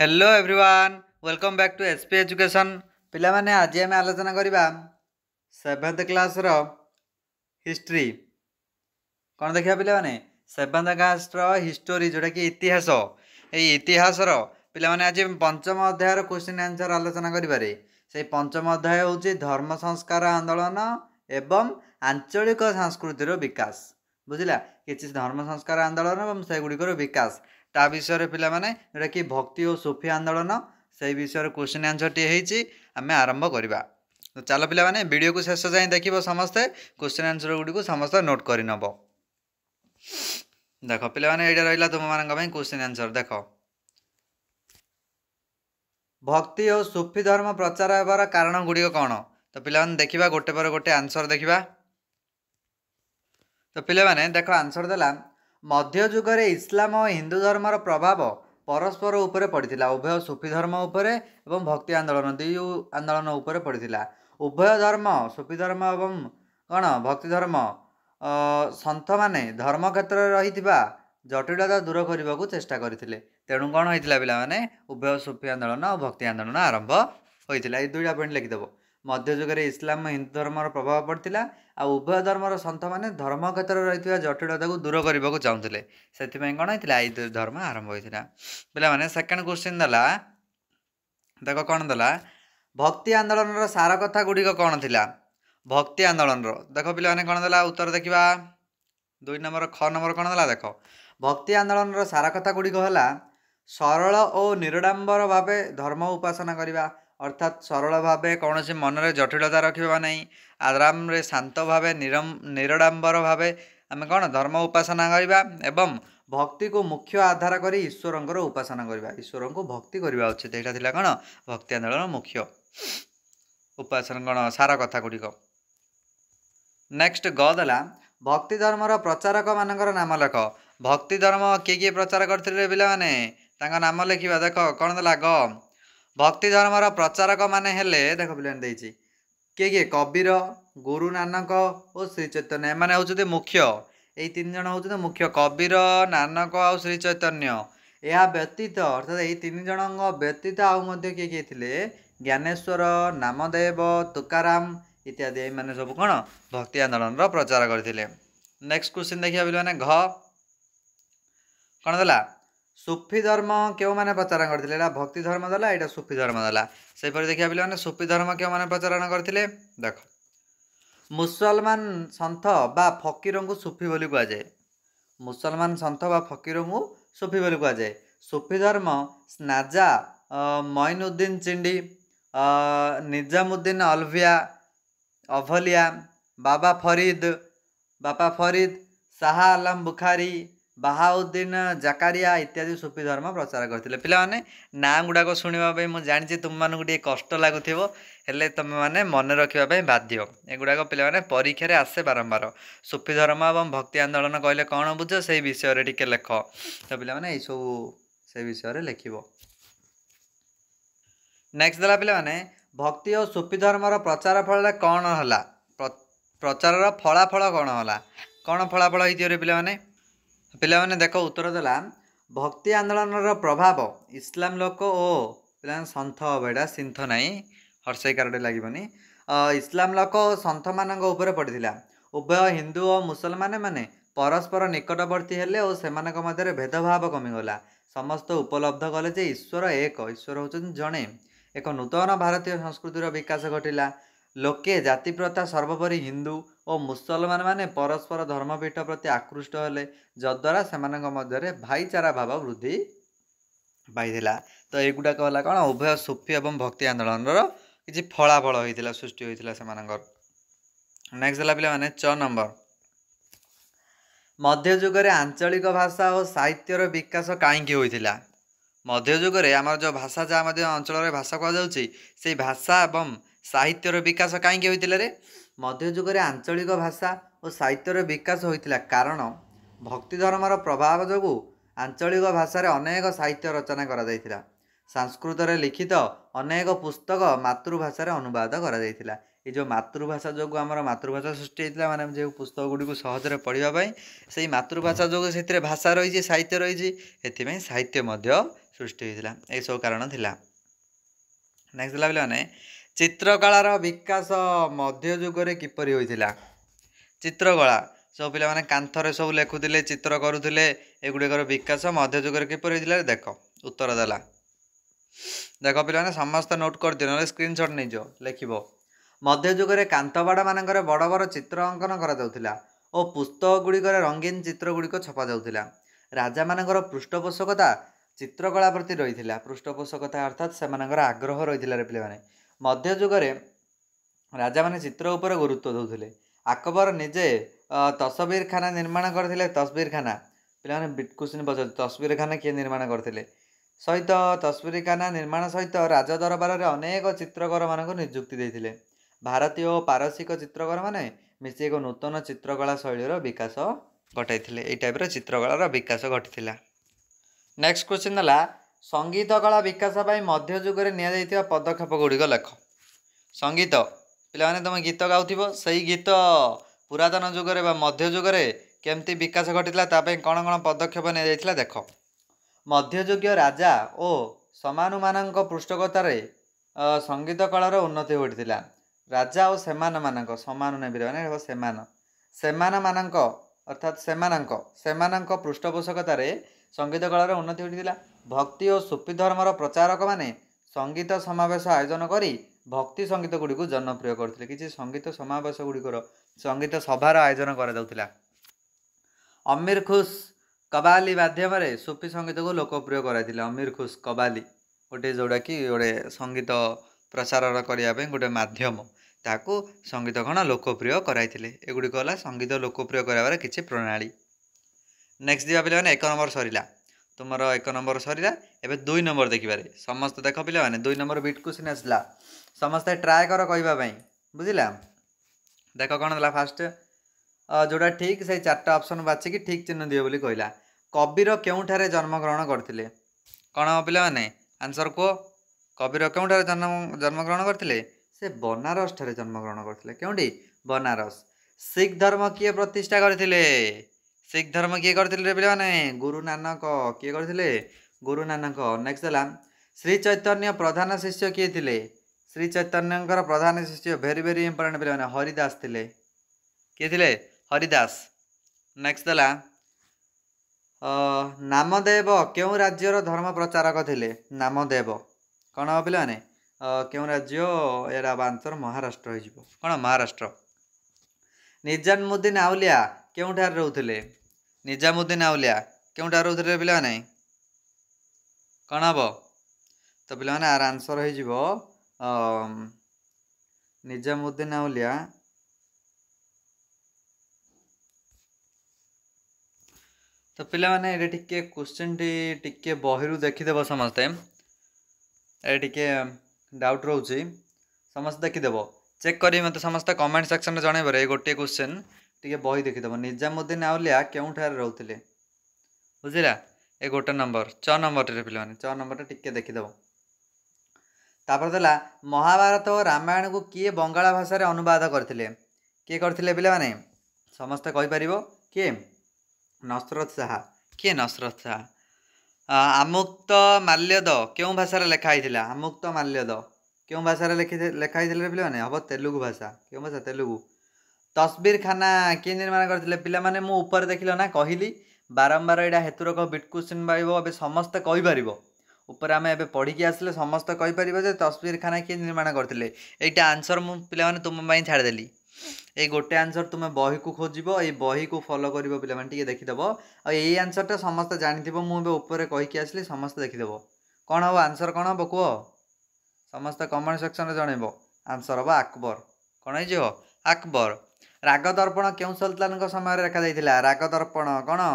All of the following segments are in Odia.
hello everyone welcome back to SP education पाने आज आम आलोचना करवा सेभेन्थ क्लास हिस्ट्री कौन देखा पाने सेभेन्थ क्लास हिस्टोरी जोटा कि इतिहास यतिहास पाने आज पंचम अध्यायर क्वेश्चन आंसर आलोचना करें से पंचम अध्याय हूँ धर्म संस्कार आंदोलन एवं आंचलिक संस्कृतिर विकास बुझला किसी धर्म संस्कार आंदोलन और सेगुड़िकर विकास ତା ବିଷୟରେ ପିଲାମାନେ ଯେଉଁଟା କି ଭକ୍ତି ଓ ସୁଫି ଆନ୍ଦୋଳନ ସେହି ବିଷୟରେ କୋଶ୍ଚିନ୍ ଆନ୍ସର୍ଟିଏ ହେଇଛି ଆମେ ଆରମ୍ଭ କରିବା ତ ଚାଲ ପିଲାମାନେ ଭିଡ଼ିଓକୁ ଶେଷ ଯାଏଁ ଦେଖିବ ସମସ୍ତେ କୋଶ୍ଚିନ୍ ଆନ୍ସର୍ ଗୁଡ଼ିକୁ ସମସ୍ତେ ନୋଟ୍ କରିନେବ ଦେଖ ପିଲାମାନେ ଏଇଟା ରହିଲା ତୁମମାନଙ୍କ ପାଇଁ କୋଶ୍ଚିନ୍ ଆନ୍ସର୍ ଦେଖ ଭକ୍ତି ଓ ସୁଫି ଧର୍ମ ପ୍ରଚାର ହେବାର କାରଣ ଗୁଡ଼ିକ କ'ଣ ତ ପିଲାମାନେ ଦେଖିବା ଗୋଟେ ପରେ ଗୋଟେ ଆନ୍ସର୍ ଦେଖିବା ତ ପିଲାମାନେ ଦେଖ ଆନ୍ସର୍ ଦେଲା ମଧ୍ୟଯୁଗରେ ଇସଲାମ ଓ ହିନ୍ଦୁ ଧର୍ମର ପ୍ରଭାବ ପରସ୍ପର ଉପରେ ପଡ଼ିଥିଲା ଉଭୟ ସୁଫି ଧର୍ମ ଉପରେ ଏବଂ ଭକ୍ତି ଆନ୍ଦୋଳନ ଦୁଇ ଆନ୍ଦୋଳନ ଉପରେ ପଡ଼ିଥିଲା ଉଭୟ ଧର୍ମ ସୁଫି ଧର୍ମ ଏବଂ କ'ଣ ଭକ୍ତି ଧର୍ମ ସନ୍ଥମାନେ ଧର୍ମ କ୍ଷେତ୍ରରେ ରହିଥିବା ଜଟିଳତା ଦୂର କରିବାକୁ ଚେଷ୍ଟା କରିଥିଲେ ତେଣୁ କ'ଣ ହେଇଥିଲା ପିଲାମାନେ ଉଭୟ ସୁଫି ଆନ୍ଦୋଳନ ଆଉ ଭକ୍ତି ଆନ୍ଦୋଳନ ଆରମ୍ଭ ହୋଇଥିଲା ଏଇ ଦୁଇଟା ପଏଣ୍ଟ ଲେଖିଦେବ ମଧ୍ୟଯୁଗରେ ଇସଲାମ ହିନ୍ଦୁ ଧର୍ମର ପ୍ରଭାବ ପଡ଼ିଥିଲା ଆଉ ଉଭୟ ଧର୍ମର ସନ୍ଥମାନେ ଧର୍ମ କ୍ଷେତ୍ରରେ ରହିଥିବା ଜଟିଳତାକୁ ଦୂର କରିବାକୁ ଚାହୁଁଥିଲେ ସେଥିପାଇଁ କ'ଣ ହେଇଥିଲା ଏଇ ଧର୍ମ ଆରମ୍ଭ ହୋଇଥିଲା ପିଲାମାନେ ସେକେଣ୍ଡ କ୍ୱେଶ୍ଚିନ୍ ଦେଲା ଦେଖ କ'ଣ ଦେଲା ଭକ୍ତି ଆନ୍ଦୋଳନର ସାର କଥା ଗୁଡ଼ିକ କ'ଣ ଥିଲା ଭକ୍ତି ଆନ୍ଦୋଳନର ଦେଖ ପିଲାମାନେ କ'ଣ ଦେଲା ଉତ୍ତର ଦେଖିବା ଦୁଇ ନମ୍ବର ଖ ନମ୍ବର କ'ଣ ଦେଲା ଦେଖ ଭକ୍ତି ଆନ୍ଦୋଳନର ସାର କଥା ଗୁଡ଼ିକ ହେଲା ସରଳ ଓ ନିରଡ଼ାମ୍ବର ଭାବେ ଧର୍ମ ଉପାସନା କରିବା ଅର୍ଥାତ୍ ସରଳ ଭାବେ କୌଣସି ମନରେ ଜଟିଳତା ରଖିବା ନାହିଁ ଆରାମରେ ଶାନ୍ତ ଭାବେ ନିରମ ନିରଡ଼ାମ୍ବର ଭାବେ ଆମେ କ'ଣ ଧର୍ମ ଉପାସନା କରିବା ଏବଂ ଭକ୍ତିକୁ ମୁଖ୍ୟ ଆଧାର କରି ଈଶ୍ୱରଙ୍କର ଉପାସନା କରିବା ଈଶ୍ୱରଙ୍କୁ ଭକ୍ତି କରିବା ଉଚିତ ଏଇଟା ଥିଲା କ'ଣ ଭକ୍ତି ଆନ୍ଦୋଳନ ମୁଖ୍ୟ ଉପାସନା କ'ଣ ସାର କଥା ଗୁଡ଼ିକ ନେକ୍ସଟ ଗ ଦେଲା ଭକ୍ତି ଧର୍ମର ପ୍ରଚାରକମାନଙ୍କର ନାମ ଲେଖ ଭକ୍ତି ଧର୍ମ କିଏ କିଏ ପ୍ରଚାର କରିଥିଲେ ପିଲାମାନେ ତାଙ୍କ ନାମ ଲେଖିବା ଦେଖ କ'ଣ ଦେଲା ଗ ଭକ୍ତି ଧର୍ମର ପ୍ରଚାରକମାନେ ହେଲେ ଦେଖ ପିଲାଣି ଦେଇଛି କିଏ କିଏ କବିର ଗୁରୁ ନାନକ ଓ ଶ୍ରୀ ଚୈତନ୍ୟ ଏମାନେ ହେଉଛନ୍ତି ମୁଖ୍ୟ ଏଇ ତିନି ଜଣ ହେଉଛନ୍ତି ମୁଖ୍ୟ କବିର ନାନକ ଆଉ ଶ୍ରୀ ଚୈତନ୍ୟ ଏହା ବ୍ୟତୀତ ଅର୍ଥାତ୍ ଏଇ ତିନି ଜଣଙ୍କ ବ୍ୟତୀତ ଆଉ ମଧ୍ୟ କିଏ କିଏ ଥିଲେ ଜ୍ଞାନେଶ୍ୱର ନାମଦେବ ତୁକାରାମ ଇତ୍ୟାଦି ଏଇମାନେ ସବୁ କ'ଣ ଭକ୍ତି ଆନ୍ଦୋଳନର ପ୍ରଚାର କରିଥିଲେ ନେକ୍ସଟ କ୍ୱେଶ୍ଚିନ୍ ଦେଖିବା ପିଲାମାନେ ଘ କ'ଣ ଦେଲା ସୁଫି ଧର୍ମ କେଉଁମାନେ ପ୍ରଚାର କରିଥିଲେ ଏଇଟା ଭକ୍ତି ଧର୍ମ ଦେଲା ଏଇଟା ସୁଫି ଧର୍ମ ଦେଲା ସେହିପରି ଦେଖିବା ପିଲାମାନେ ସୁଫି ଧର୍ମ କେଉଁମାନେ ପ୍ରଚାରଣ କରିଥିଲେ ଦେଖ ମୁସଲମାନ ସନ୍ଥ ବା ଫକୀରଙ୍କୁ ସୁଫି ବୋଲି କୁହାଯାଏ ମୁସଲମାନ ସନ୍ଥ ବା ଫକୀରଙ୍କୁ ସୁଫି ବୋଲି କୁହାଯାଏ ସୁଫି ଧର୍ମ ସ୍ନାଜା ମଇନୁଦ୍ଦିନ ଚିଣ୍ଡି ନିଜାମୁଦ୍ଦିନ ଅଲଭିଆ ଅଭଲିଆ ବାବା ଫରିଦ ବାପା ଫରିଦ ଶାହା ଆଲମ ବୁଖାରୀ ବାହାଉଦ୍ଦିନ ଜାକାରିଆ ଇତ୍ୟାଦି ସୁଫି ଧର୍ମ ପ୍ରଚାର କରିଥିଲେ ପିଲାମାନେ ନାଁ ଗୁଡ଼ାକ ଶୁଣିବା ପାଇଁ ମୁଁ ଜାଣିଛି ତୁମମାନଙ୍କୁ ଟିକେ କଷ୍ଟ ଲାଗୁଥିବ ହେଲେ ତୁମେମାନେ ମନେ ରଖିବା ପାଇଁ ବାଧ୍ୟ ଏଗୁଡ଼ାକ ପିଲାମାନେ ପରୀକ୍ଷାରେ ଆସେ ବାରମ୍ବାର ସୁଫି ଧର୍ମ ଏବଂ ଭକ୍ତି ଆନ୍ଦୋଳନ କହିଲେ କ'ଣ ବୁଝ ସେଇ ବିଷୟରେ ଟିକେ ଲେଖ ତ ପିଲାମାନେ ଏଇସବୁ ସେ ବିଷୟରେ ଲେଖିବ ନେକ୍ସଟ ଦେଲା ପିଲାମାନେ ଭକ୍ତି ଓ ସୁଫି ଧର୍ମର ପ୍ରଚାର ଫଳରେ କ'ଣ ହେଲା ପ୍ରଚାରର ଫଳାଫଳ କ'ଣ ହେଲା କ'ଣ ଫଳାଫଳ ହେଇଥିବ ପିଲାମାନେ ପିଲାମାନେ ଦେଖ ଉତ୍ତର ଦେଲା ଭକ୍ତି ଆନ୍ଦୋଳନର ପ୍ରଭାବ ଇସଲାମ ଲୋକ ଓ ପିଲାମାନେ ସନ୍ଥ ହବ ଏଇଟା ସିନ୍ଥ ନାହିଁ ହର୍ଷେଇ କାରଟେ ଲାଗିବନି ଇସଲାମ ଲୋକ ଓ ସନ୍ଥମାନଙ୍କ ଉପରେ ପଡ଼ିଥିଲା ଉଭୟ ହିନ୍ଦୁ ଓ ମୁସଲମାନ ମାନେ ପରସ୍ପର ନିକଟବର୍ତ୍ତୀ ହେଲେ ଓ ସେମାନଙ୍କ ମଧ୍ୟରେ ଭେଦଭାବ କମିଗଲା ସମସ୍ତ ଉପଲବ୍ଧ କଲେ ଯେ ଈଶ୍ୱର ଏକ ଈଶ୍ୱର ହେଉଛନ୍ତି ଜଣେ ଏକ ନୂତନ ଭାରତୀୟ ସଂସ୍କୃତିର ବିକାଶ ଘଟିଲା ଲୋକେ ଜାତିପ୍ରଥା ସର୍ବୋପରି ହିନ୍ଦୁ ଓ ମୁସଲମାନମାନେ ପରସ୍ପର ଧର୍ମପୀଠ ପ୍ରତି ଆକୃଷ୍ଟ ହେଲେ ଯଦ୍ୱାରା ସେମାନଙ୍କ ମଧ୍ୟରେ ଭାଇଚାରା ଭାବ ବୃଦ୍ଧି ପାଇଥିଲା ତ ଏଗୁଡ଼ାକ ହେଲା କ'ଣ ଉଭୟ ସୁଫି ଏବଂ ଭକ୍ତି ଆନ୍ଦୋଳନର କିଛି ଫଳାଫଳ ହୋଇଥିଲା ସୃଷ୍ଟି ହୋଇଥିଲା ସେମାନଙ୍କର ନେକ୍ସଟ ହେଲା ପିଲାମାନେ ଛଅ ନମ୍ବର ମଧ୍ୟ ଯୁଗରେ ଆଞ୍ଚଳିକ ଭାଷା ଓ ସାହିତ୍ୟର ବିକାଶ କାହିଁକି ହୋଇଥିଲା ମଧ୍ୟ ଯୁଗରେ ଆମର ଯେଉଁ ଭାଷା ଯାହା ମଧ୍ୟ ଅଞ୍ଚଳରେ ଭାଷା କୁହାଯାଉଛି ସେଇ ଭାଷା ଏବଂ ସାହିତ୍ୟର ବିକାଶ କାହିଁକି ହୋଇଥିଲା ରେ ମଧ୍ୟ ଯୁଗରେ ଆଞ୍ଚଳିକ ଭାଷା ଓ ସାହିତ୍ୟର ବିକାଶ ହୋଇଥିଲା କାରଣ ଭକ୍ତି ଧର୍ମର ପ୍ରଭାବ ଯୋଗୁଁ ଆଞ୍ଚଳିକ ଭାଷାରେ ଅନେକ ସାହିତ୍ୟ ରଚନା କରାଯାଇଥିଲା ସାଂସ୍କୃତରେ ଲିଖିତ ଅନେକ ପୁସ୍ତକ ମାତୃଭାଷାରେ ଅନୁବାଦ କରାଯାଇଥିଲା ଏ ଯେଉଁ ମାତୃଭାଷା ଯୋଗୁଁ ଆମର ମାତୃଭାଷା ସୃଷ୍ଟି ହୋଇଥିଲା ମାନେ ଯେଉଁ ପୁସ୍ତକ ଗୁଡ଼ିକୁ ସହଜରେ ପଢ଼ିବା ପାଇଁ ସେଇ ମାତୃଭାଷା ଯୋଗୁଁ ସେଥିରେ ଭାଷା ରହିଛି ସାହିତ୍ୟ ରହିଛି ଏଥିପାଇଁ ସାହିତ୍ୟ ମଧ୍ୟ ସୃଷ୍ଟି ହୋଇଥିଲା ଏସବୁ କାରଣ ଥିଲା ନେକ୍ସଟ ହେଲା ମାନେ ଚିତ୍ରକଳାର ବିକାଶ ମଧ୍ୟ ଯୁଗରେ କିପରି ହୋଇଥିଲା ଚିତ୍ରକଳା ସବୁ ପିଲାମାନେ କାନ୍ଥରେ ସବୁ ଲେଖୁଥିଲେ ଚିତ୍ର କରୁଥିଲେ ଏଗୁଡ଼ିକର ବିକାଶ ମଧ୍ୟ ଯୁଗରେ କିପରି ହୋଇଥିଲା ଦେଖ ଉତ୍ତର ଦେଲା ଦେଖ ପିଲାମାନେ ସମସ୍ତେ ନୋଟ୍ କରିଦିଅ ନହେଲେ ସ୍କ୍ରିନ୍ସଟ୍ ନେଇଯିବ ଲେଖିବ ମଧ୍ୟ ଯୁଗରେ କାନ୍ଥବାଡ଼ ମାନଙ୍କରେ ବଡ଼ ବଡ଼ ଚିତ୍ର ଅଙ୍କନ କରାଯାଉଥିଲା ଓ ପୁସ୍ତକ ଗୁଡ଼ିକରେ ରଙ୍ଗୀନ ଚିତ୍ର ଚିତ୍ରଗୁଡ଼ିକ ଛପାଯାଉଥିଲା ରାଜାମାନଙ୍କର ପୃଷ୍ଠପୋଷକତା ଚିତ୍ରକଳା ପ୍ରତି ରହିଥିଲା ପୃଷ୍ଠପୋଷକତା ଅର୍ଥାତ୍ ସେମାନଙ୍କର ଆଗ୍ରହ ରହିଥିଲା ରେ ପିଲାମାନେ ମଧ୍ୟଯୁଗରେ ରାଜାମାନେ ଚିତ୍ର ଉପରେ ଗୁରୁତ୍ୱ ଦେଉଥିଲେ ଆକବର ନିଜେ ତସବିରଖାନା ନିର୍ମାଣ କରିଥିଲେ ତସବିରଖାନା ପିଲାମାନେ କୁସିନ ପଚାରୁ ତସବିରଖାନା କିଏ ନିର୍ମାଣ କରିଥିଲେ ସହିତ ତସବିରଖାନା ନିର୍ମାଣ ସହିତ ରାଜ ଦରବାରରେ ଅନେକ ଚିତ୍ରକରମାନଙ୍କୁ ନିଯୁକ୍ତି ଦେଇଥିଲେ ଭାରତୀୟ ଓ ପାରସିକ ଚିତ୍ରକରମାନେ ମିଶି ଏକ ନୂତନ ଚିତ୍ରକଳା ଶୈଳୀର ବିକାଶ ଘଟାଇଥିଲେ ଏଇ ଟାଇପ୍ର ଚିତ୍ରକଳାର ବିକାଶ ଘଟିଥିଲା ନେକ୍ସଟ କ୍ୱେଶ୍ଚିନ୍ ହେଲା ସଙ୍ଗୀତ କଳା ବିକାଶ ପାଇଁ ମଧ୍ୟ ଯୁଗରେ ନିଆଯାଇଥିବା ପଦକ୍ଷେପ ଗୁଡ଼ିକ ଲେଖ ସଙ୍ଗୀତ ପିଲାମାନେ ତୁମେ ଗୀତ ଗାଉଥିବ ସେଇ ଗୀତ ପୁରାତନ ଯୁଗରେ ବା ମଧ୍ୟ ଯୁଗରେ କେମିତି ବିକାଶ ଘଟିଥିଲା ତା ପାଇଁ କ'ଣ କ'ଣ ପଦକ୍ଷେପ ନିଆଯାଇଥିଲା ଦେଖ ମଧ୍ୟଯୁଗୀୟ ରାଜା ଓ ସମାନମାନଙ୍କ ପୃଷ୍ଠକତାରେ ସଙ୍ଗୀତ କଳାର ଉନ୍ନତି ଘଟିଥିଲା ରାଜା ଓ ସେମାନମାନଙ୍କ ସମାନ ନେବି ମାନେ ସେମାନ ସେମାନମାନଙ୍କ ଅର୍ଥାତ୍ ସେମାନଙ୍କ ସେମାନଙ୍କ ପୃଷ୍ଠପୋଷକତାରେ ସଙ୍ଗୀତ କଳାର ଉନ୍ନତି ଘଟିଥିଲା ଭକ୍ତି ଓ ସୁପି ଧର୍ମର ପ୍ରଚାରକମାନେ ସଙ୍ଗୀତ ସମାବେଶ ଆୟୋଜନ କରି ଭକ୍ତି ସଙ୍ଗୀତ ଗୁଡ଼ିକୁ ଜନପ୍ରିୟ କରୁଥିଲେ କିଛି ସଙ୍ଗୀତ ସମାବେଶ ଗୁଡ଼ିକର ସଙ୍ଗୀତ ସଭାର ଆୟୋଜନ କରାଯାଉଥିଲା ଅମୀର ଖୁସ୍ କବାଲି ମାଧ୍ୟମରେ ସୁପି ସଙ୍ଗୀତକୁ ଲୋକପ୍ରିୟ କରାଇଥିଲେ ଅମୀର ଖୁସ୍ କବାଲି ଗୋଟେ ଯେଉଁଟାକି ଗୋଟେ ସଙ୍ଗୀତ ପ୍ରସାରର କରିବା ପାଇଁ ଗୋଟେ ମାଧ୍ୟମ ତାକୁ ସଙ୍ଗୀତ କ'ଣ ଲୋକପ୍ରିୟ କରାଇଥିଲେ ଏଗୁଡ଼ିକ ହେଲା ସଙ୍ଗୀତ ଲୋକପ୍ରିୟ କରାଇବାର କିଛି ପ୍ରଣାଳୀ ନେକ୍ସଟ ଯିବା ପିଲାମାନେ ଏକ ନମ୍ବର ସରିଲା ତୁମର ଏକ ନମ୍ବର ସରିଲା ଏବେ ଦୁଇ ନମ୍ବର ଦେଖିବାରେ ସମସ୍ତେ ଦେଖ ପିଲାମାନେ ଦୁଇ ନମ୍ବର ବିଟ୍କୁ ସିନା ଆସିଲା ସମସ୍ତେ ଟ୍ରାଏ କର କହିବା ପାଇଁ ବୁଝିଲା ଦେଖ କ'ଣ ହେଲା ଫାଷ୍ଟ ଯେଉଁଟା ଠିକ୍ ସେଇ ଚାରିଟା ଅପସନ୍ ବାଛିକି ଠିକ୍ ଚିହ୍ନ ଦିଅ ବୋଲି କହିଲା କବିର କେଉଁଠାରେ ଜନ୍ମଗ୍ରହଣ କରିଥିଲେ କ'ଣ ପିଲାମାନେ ଆନ୍ସର୍ କୁହ କବିର କେଉଁଠାରେ ଜନ୍ମ ଜନ୍ମଗ୍ରହଣ କରିଥିଲେ ସେ ବନାରସଠାରେ ଜନ୍ମଗ୍ରହଣ କରିଥିଲେ କେଉଁଠି ବନାରସ ଶିଖ୍ ଧର୍ମ କିଏ ପ୍ରତିଷ୍ଠା କରିଥିଲେ ଶିଖ ଧର୍ମ କିଏ କରିଥିଲେ ରେ ପିଲାମାନେ ଗୁରୁ ନାନକ କିଏ କରିଥିଲେ ଗୁରୁ ନାନକ ନେକ୍ସଟ ହେଲା ଶ୍ରୀ ଚୈତନ୍ୟ ପ୍ରଧାନ ଶିଷ୍ୟ କିଏ ଥିଲେ ଶ୍ରୀ ଚୈତନ୍ୟଙ୍କର ପ୍ରଧାନ ଶିଷ୍ୟ ଭେରି ଭେରି ଇମ୍ପୋର୍ଟାଣ୍ଟ ପିଲାମାନେ ହରିଦାସ ଥିଲେ କିଏ ଥିଲେ ହରିଦାସ ନେକ୍ସଟ ହେଲା ନାମଦେବ କେଉଁ ରାଜ୍ୟର ଧର୍ମ ପ୍ରଚାରକ ଥିଲେ ନାମଦେବ କ'ଣ ହେବ ପିଲାମାନେ କେଉଁ ରାଜ୍ୟ ଏରା ଆନ୍ସର ମହାରାଷ୍ଟ୍ର ହୋଇଯିବ କ'ଣ ମହାରାଷ୍ଟ୍ର ନିଜାମୁଦ୍ଦିନ ଆଉଲିଆ କେଉଁଠାରେ ରହୁଥିଲେ ନିଜାମୁଦ୍ଦିନ ଆଉଲିଆ କେଉଁଟାରୁ ଉତ୍ତର ପିଲାମାନେ କ'ଣ ହେବ ତ ପିଲାମାନେ ଆର ଆନ୍ସର୍ ହେଇଯିବ ନିଜାମୁଦ୍ଦିନ ଆଉଲିଆ ତ ପିଲାମାନେ ଏଇଟା ଟିକେ କୋଶ୍ଚିନ୍ଟି ଟିକେ ବହିରୁ ଦେଖିଦେବ ସମସ୍ତେ ଏଇଟା ଟିକେ ଡାଉଟ୍ ରହୁଛି ସମସ୍ତେ ଦେଖିଦେବ ଚେକ୍ କରି ମୋତେ ସମସ୍ତେ କମେଣ୍ଟ ସେକ୍ସନ୍ରେ ଜଣାଇବରେ ଏଇ ଗୋଟିଏ କୋଶ୍ଚିନ୍ ଟିକେ ବହି ଦେଖିଦେବ ନିଜାମୁଦ୍ଦିନ ଆଉଲିଆ କେଉଁଠାରେ ରହୁଥିଲେ ବୁଝିଲା ଏ ଗୋଟେ ନମ୍ବର ଛଅ ନମ୍ବରଟିରେ ପିଲାମାନେ ଛଅ ନମ୍ବରଟା ଟିକେ ଦେଖିଦେବ ତାପରେ ଦେଲା ମହାଭାରତ ଓ ରାମାୟଣକୁ କିଏ ବଙ୍ଗଳା ଭାଷାରେ ଅନୁବାଦ କରିଥିଲେ କିଏ କରିଥିଲେ ପିଲାମାନେ ସମସ୍ତେ କହିପାରିବ କିଏ ନସରତ ଶାହା କିଏ ନସରତ ଶାହା ଆମୁକ୍ତ ମାଲ୍ୟଦ କେଉଁ ଭାଷାରେ ଲେଖା ହେଇଥିଲା ଆମୁକ୍ତ ମାଲ୍ୟଦ କେଉଁ ଭାଷାରେ ଲେଖି ଲେଖା ହେଇଥିଲେ ପିଲାମାନେ ହେବ ତେଲୁଗୁ ଭାଷା କେଉଁ ଭାଷା ତେଲୁଗୁ ତସବିରଖାନା କିଏ ନିର୍ମାଣ କରିଥିଲେ ପିଲାମାନେ ମୁଁ ଉପରେ ଦେଖିଲ ନା କହିଲି ବାରମ୍ବାର ଏଇଟା ହେତୁରକ ବିଟ୍ କୋଶ୍ଚିନ୍ ପାଇବ ଏବେ ସମସ୍ତେ କହିପାରିବ ଉପରେ ଆମେ ଏବେ ପଢ଼ିକି ଆସିଲେ ସମସ୍ତେ କହିପାରିବ ଯେ ତସବିରଖାନା କିଏ ନିର୍ମାଣ କରିଥିଲେ ଏଇଟା ଆନ୍ସର୍ ମୁଁ ପିଲାମାନେ ତୁମ ପାଇଁ ଛାଡ଼ିଦେଲି ଏଇ ଗୋଟେ ଆନ୍ସର୍ ତୁମେ ବହିକୁ ଖୋଜିବ ଏଇ ବହିକୁ ଫଲୋ କରିବ ପିଲାମାନେ ଟିକେ ଦେଖିଦେବ ଆଉ ଏଇ ଆନ୍ସର୍ଟା ସମସ୍ତେ ଜାଣିଥିବ ମୁଁ ଏବେ ଉପରେ କହିକି ଆସିଲି ସମସ୍ତେ ଦେଖିଦେବ କ'ଣ ହେବ ଆନ୍ସର୍ କ'ଣ ହେବ କୁହ ସମସ୍ତେ କମେଣ୍ଟ ସେକ୍ସନ୍ରେ ଜଣେଇବ ଆନ୍ସର୍ ହେବ ଆକବର କ'ଣ ହେଇଯିବ ଆକବର ରାଗ ଦର୍ପଣ କେଉଁ ସୁଲତାନଙ୍କ ସମୟରେ ରଖାଯାଇଥିଲା ରାଗ ଦର୍ପଣ କ'ଣ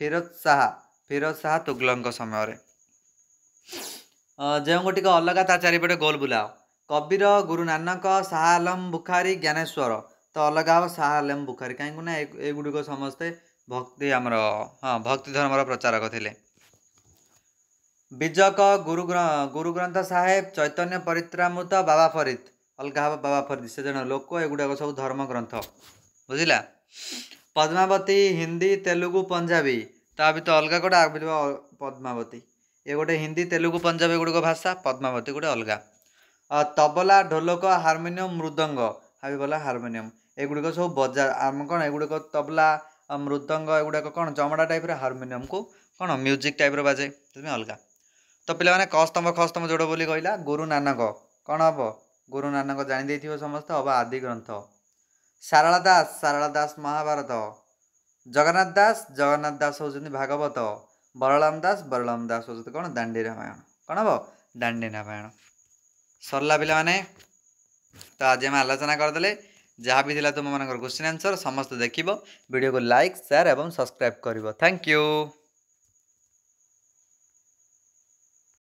ଫିରୋଜ ଶାହା ଫିରୋଜ ଶାହା ତୁଗଲଙ୍କ ସମୟରେ ଯେଉଁ ଗୋଟିକ ଅଲଗା ତା ଚାରିପଟେ ଗୋଲ ବୁଲାଅ କବିର ଗୁରୁ ନାନକ ଶାହା ଆଲମ ବୁଖାରୀ ଜ୍ଞାନେଶ୍ୱର ତ ଅଲଗା ହବ ଶାହା ଆଲମ ବୁଖାରୀ କାହିଁକି ନା ଏଗୁଡ଼ିକ ସମସ୍ତେ ଭକ୍ତି ଆମର ହଁ ଭକ୍ତି ଧର୍ମର ପ୍ରଚାରକ ଥିଲେ ବିଜକ ଗୁରୁ ଗୁରୁ ଗ୍ରନ୍ଥ ସାହେବ ଚୈତନ୍ୟ ପରିତ୍ରାମୃତ ବାବା ଫରିଦ बाबा अलगा हे बाबा फरिम ग्रन्थ बुझला पद्मावती हिन्दी तेलुगु पञ्जबी त भगाको पद्मवती ए गोटे हिन्दी तेलुगु पंजाबी गुडिक भाषा पद्मावती गए अलगा तबला ढोलक हारमोनियम मृदंग हावि बोला हारमोनियम सब बजार कन् एगु तबला मृदंग एगुडा कन् जमडा टाइप हारमोनियम र हारमोनियमको क्युजिक टाइप्र बाजे त्यो पनि अलगा त पहिला कस्तम खस्तम जोड बोली कहिला गुरु नानक कन हे ଗୁରୁ ନାନକ ଜାଣିଦେଇଥିବ ସମସ୍ତ ଅବା ଆଦି ଗ୍ରନ୍ଥ ସାରଳା ଦାସ ସାରଳା ଦାସ ମହାଭାରତ ଜଗନ୍ନାଥ ଦାସ ଜଗନ୍ନାଥ ଦାସ ହେଉଛନ୍ତି ଭାଗବତ ବଳରାମ ଦାସ ବଳରାମ ଦାସ ହେଉଛନ୍ତି କ'ଣ ଦାଣ୍ଡି ରାମାୟଣ କ'ଣ ହେବ ଦାଣ୍ଡି ରାମାୟଣ ସରିଲା ପିଲାମାନେ ତ ଆଜି ଆମେ ଆଲୋଚନା କରିଦେଲେ ଯାହା ବି ଥିଲା ତୁମମାନଙ୍କର କ୍ୱେଶ୍ଚିନ୍ ଆନ୍ସର୍ ସମସ୍ତେ ଦେଖିବ ଭିଡ଼ିଓକୁ ଲାଇକ୍ ସେୟାର ଏବଂ ସବସ୍କ୍ରାଇବ୍ କରିବ ଥ୍ୟାଙ୍କ ୟୁ